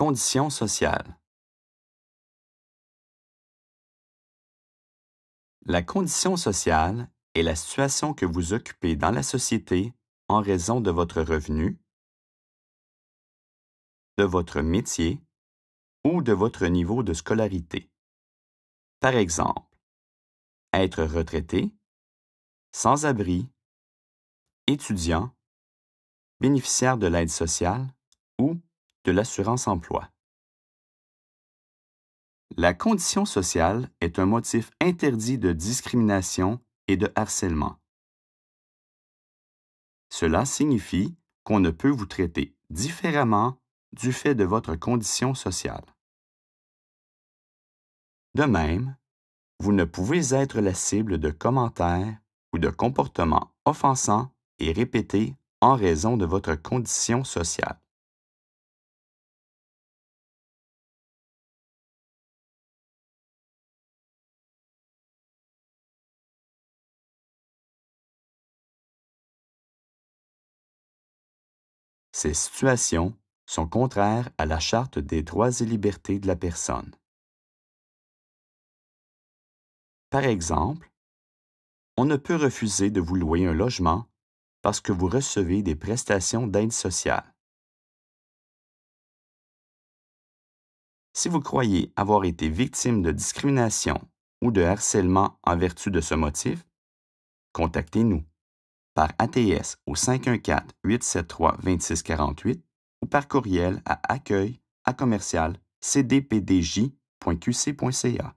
conditions sociales. La condition sociale est la situation que vous occupez dans la société en raison de votre revenu, de votre métier ou de votre niveau de scolarité. Par exemple, être retraité, sans-abri, étudiant, bénéficiaire de l'aide sociale ou de l'assurance-emploi. La condition sociale est un motif interdit de discrimination et de harcèlement. Cela signifie qu'on ne peut vous traiter différemment du fait de votre condition sociale. De même, vous ne pouvez être la cible de commentaires ou de comportements offensants et répétés en raison de votre condition sociale. Ces situations sont contraires à la Charte des droits et libertés de la personne. Par exemple, on ne peut refuser de vous louer un logement parce que vous recevez des prestations d'aide sociale. Si vous croyez avoir été victime de discrimination ou de harcèlement en vertu de ce motif, contactez-nous par ATS au 514-873-2648 ou par courriel à accueil à commercial cdpdj.qc.ca.